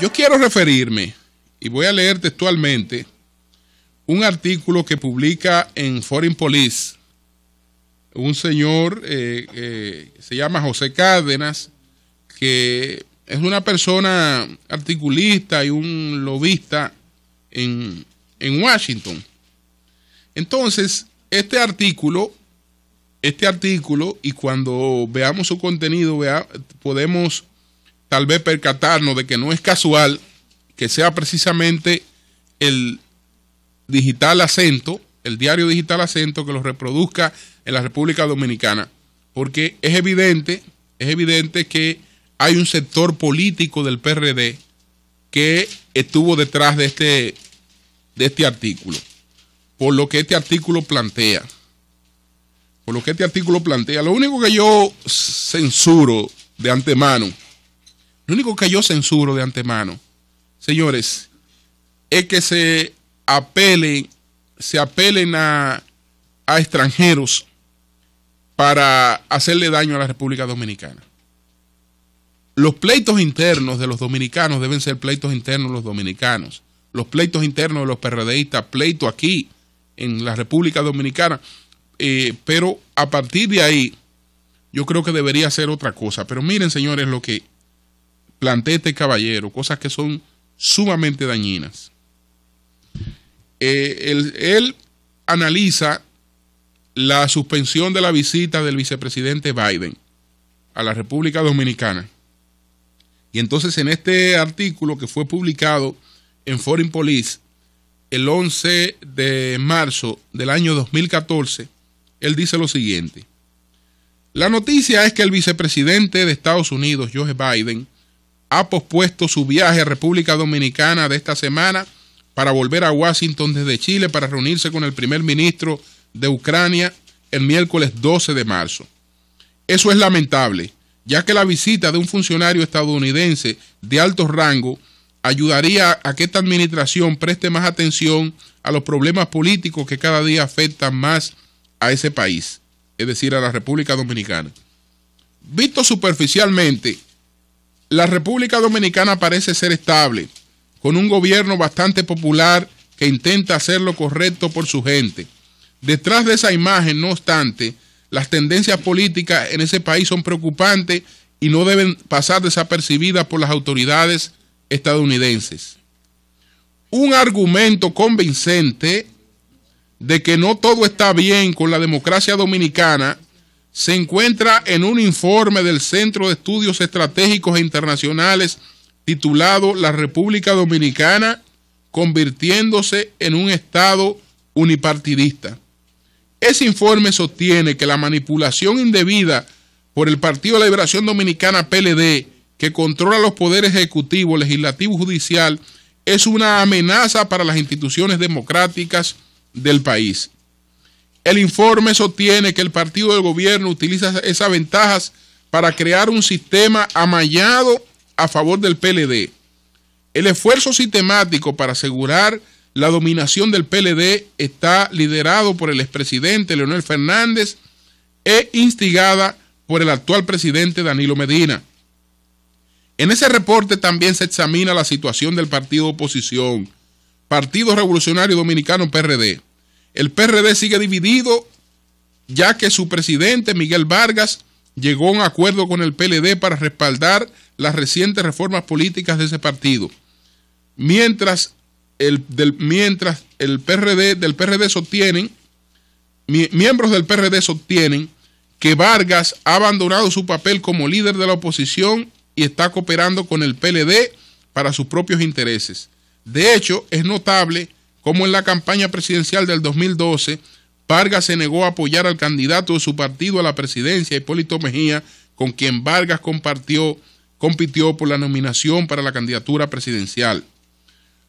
Yo quiero referirme, y voy a leer textualmente, un artículo que publica en Foreign Police un señor que eh, eh, se llama José Cárdenas, que es una persona articulista y un lobista en, Washington. Entonces, este artículo, este artículo, y cuando veamos su contenido, vea, podemos tal vez percatarnos de que no es casual que sea precisamente el digital acento, el diario digital acento que lo reproduzca en la República Dominicana, porque es evidente, es evidente que hay un sector político del PRD que estuvo detrás de este, de este artículo, por lo que este artículo plantea. Por lo que este artículo plantea, lo único que yo censuro de antemano, lo único que yo censuro de antemano, señores, es que se apelen, se apelen a, extranjeros para hacerle daño a la República Dominicana. Los pleitos internos de los dominicanos deben ser pleitos internos de los dominicanos. Los pleitos internos de los PRDistas, pleito aquí en la República Dominicana. Eh, pero a partir de ahí, yo creo que debería ser otra cosa. Pero miren, señores, lo que plantete caballero, cosas que son sumamente dañinas. Eh, él, analiza la suspensión de la visita del vicepresidente Biden a la República Dominicana. Y entonces en este artículo que fue publicado en Foreign Police el 11 de marzo del año 2014, él dice lo siguiente. La noticia es que el vicepresidente de Estados Unidos, Joe Biden, ha pospuesto su viaje a República Dominicana de esta semana para volver a Washington desde Chile para reunirse con el primer ministro de Ucrania el miércoles 12 de marzo. Eso es lamentable, ya que la visita de un funcionario estadounidense de alto rango ayudaría a que esta administración preste más atención a los problemas políticos que cada día afectan más a ese país, es decir, a la República Dominicana. Visto superficialmente, la República Dominicana parece ser estable, con un gobierno bastante popular que intenta hacer lo correcto por su gente. Detrás de esa imagen, no obstante, las tendencias políticas en ese país son preocupantes y no deben pasar desapercibidas por las autoridades estadounidenses. Un argumento convincente de que no todo está bien con la democracia dominicana se encuentra en un informe del Centro de Estudios Estratégicos e Internacionales titulado La República Dominicana convirtiéndose en un Estado unipartidista. Ese informe sostiene que la manipulación indebida por el Partido de la Liberación Dominicana PLD, que controla los poderes ejecutivo, legislativo y judicial, es una amenaza para las instituciones democráticas del país. El informe sostiene que el partido del gobierno utiliza esas ventajas para crear un sistema amallado a favor del PLD. El esfuerzo sistemático para asegurar la dominación del PLD está liderado por el expresidente Leonel Fernández e instigada por el actual presidente Danilo Medina. En ese reporte también se examina la situación del partido oposición, Partido Revolucionario Dominicano PRD el PRD sigue dividido ya que su presidente Miguel Vargas llegó a un acuerdo con el PLD para respaldar las recientes reformas políticas de ese partido. Mientras el, mientras el PRD del PRD sostienen miembros del PRD sostienen que Vargas ha abandonado su papel como líder de la oposición y está cooperando con el PLD para sus propios intereses. De hecho, es notable como en la campaña presidencial del 2012, Vargas se negó a apoyar al candidato de su partido a la presidencia, Hipólito Mejía, con quien Vargas compitió por la nominación para la candidatura presidencial.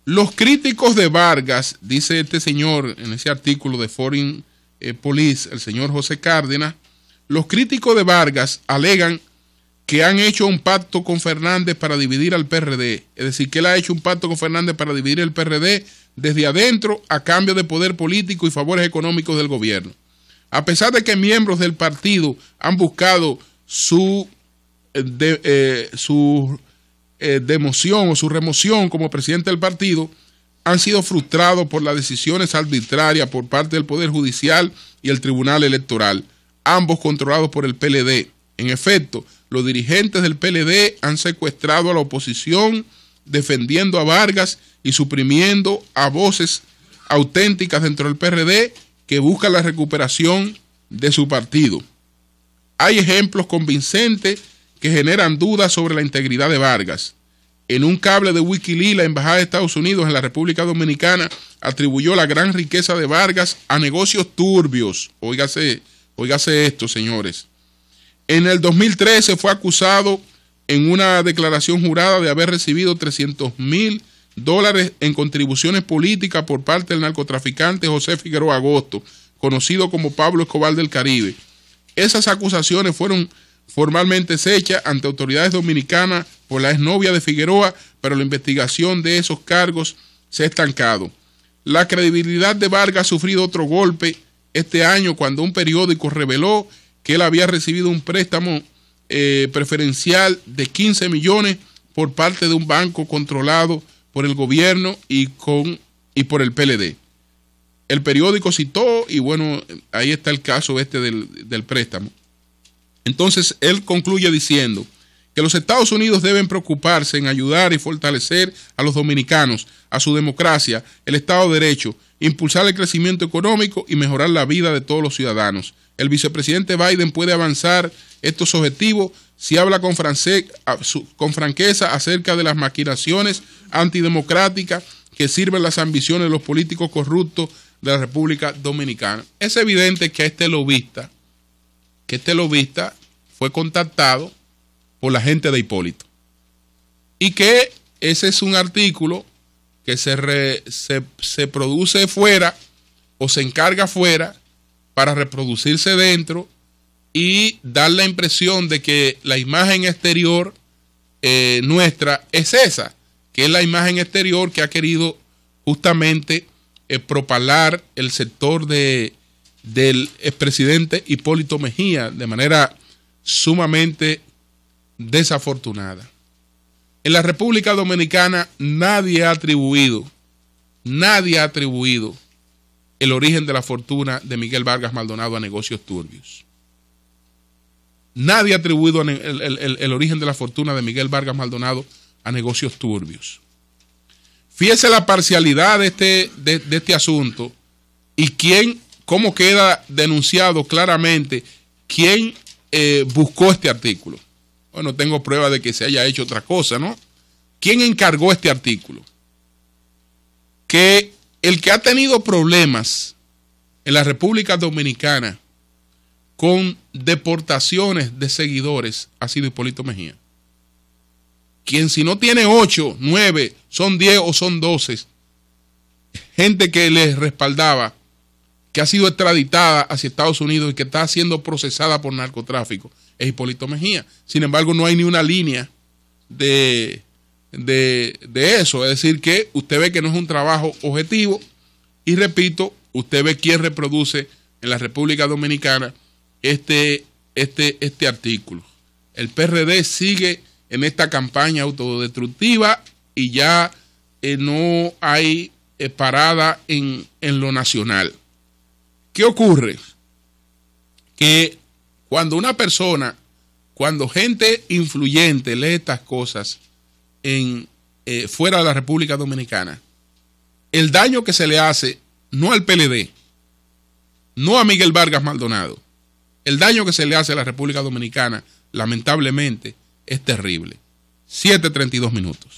Los críticos de Vargas, dice este señor en ese artículo de Foreign eh, Police, el señor José Cárdenas, los críticos de Vargas alegan que han hecho un pacto con Fernández para dividir al PRD. Es decir, que él ha hecho un pacto con Fernández para dividir el PRD desde adentro a cambio de poder político y favores económicos del gobierno. A pesar de que miembros del partido han buscado su, eh, eh, su eh, democión o su remoción como presidente del partido, han sido frustrados por las decisiones arbitrarias por parte del Poder Judicial y el Tribunal Electoral, ambos controlados por el PLD. En efecto, los dirigentes del PLD han secuestrado a la oposición, defendiendo a Vargas y suprimiendo a voces auténticas dentro del PRD que busca la recuperación de su partido. Hay ejemplos convincentes que generan dudas sobre la integridad de Vargas. En un cable de Wikileaks, la Embajada de Estados Unidos en la República Dominicana atribuyó la gran riqueza de Vargas a negocios turbios. Óigase, óigase esto, señores. En el 2013 fue acusado en una declaración jurada de haber recibido 300 mil dólares en contribuciones políticas por parte del narcotraficante José Figueroa Agosto, conocido como Pablo Escobar del Caribe. Esas acusaciones fueron formalmente hechas ante autoridades dominicanas por la exnovia de Figueroa, pero la investigación de esos cargos se ha estancado. La credibilidad de Vargas ha sufrido otro golpe este año cuando un periódico reveló que él había recibido un préstamo eh, preferencial de 15 millones por parte de un banco controlado por el gobierno y, con, y por el PLD. El periódico citó y bueno, ahí está el caso este del, del préstamo. Entonces él concluye diciendo que los Estados Unidos deben preocuparse en ayudar y fortalecer a los dominicanos, a su democracia, el Estado de Derecho, impulsar el crecimiento económico y mejorar la vida de todos los ciudadanos el vicepresidente Biden puede avanzar estos objetivos si habla con, franqueza acerca de las maquinaciones antidemocráticas que sirven las ambiciones de los políticos corruptos de la República Dominicana. Es evidente que este lobista, que este lobista fue contactado por la gente de Hipólito. Y que ese es un artículo que se produce fuera o se encarga fuera para reproducirse dentro y dar la impresión de que la imagen exterior eh, nuestra es esa, que es la imagen exterior que ha querido justamente eh, propalar el sector de, del expresidente Hipólito Mejía de manera sumamente desafortunada. En la República Dominicana nadie ha atribuido, nadie ha atribuido el origen de la fortuna de Miguel Vargas Maldonado a negocios turbios. Nadie ha atribuido el, origen de la fortuna de Miguel Vargas Maldonado a negocios turbios. Fíjese la parcialidad de este, de, este asunto y quién, cómo queda denunciado claramente quién eh, buscó este artículo. Bueno, tengo prueba de que se haya hecho otra cosa, ¿no? ¿Quién encargó este artículo? ¿Qué el que ha tenido problemas en la República Dominicana con deportaciones de seguidores ha sido Hipólito Mejía. Quien si no tiene 8, 9, son 10 o son 12, gente que le respaldaba, que ha sido extraditada hacia Estados Unidos y que está siendo procesada por narcotráfico, es Hipólito Mejía. Sin embargo, no hay ni una línea de de, eso. Es decir, que usted ve que no es un trabajo objetivo y repito, usted ve quién reproduce en la República Dominicana este, este, este artículo. El PRD sigue en esta campaña autodestructiva y ya eh, no hay eh, parada en, en lo nacional. ¿Qué ocurre? Que cuando una persona, cuando gente influyente lee estas cosas, en, eh, fuera de la República Dominicana, el daño que se le hace no al PLD, no a Miguel Vargas Maldonado, el daño que se le hace a la República Dominicana, lamentablemente, es terrible. 7.32 minutos.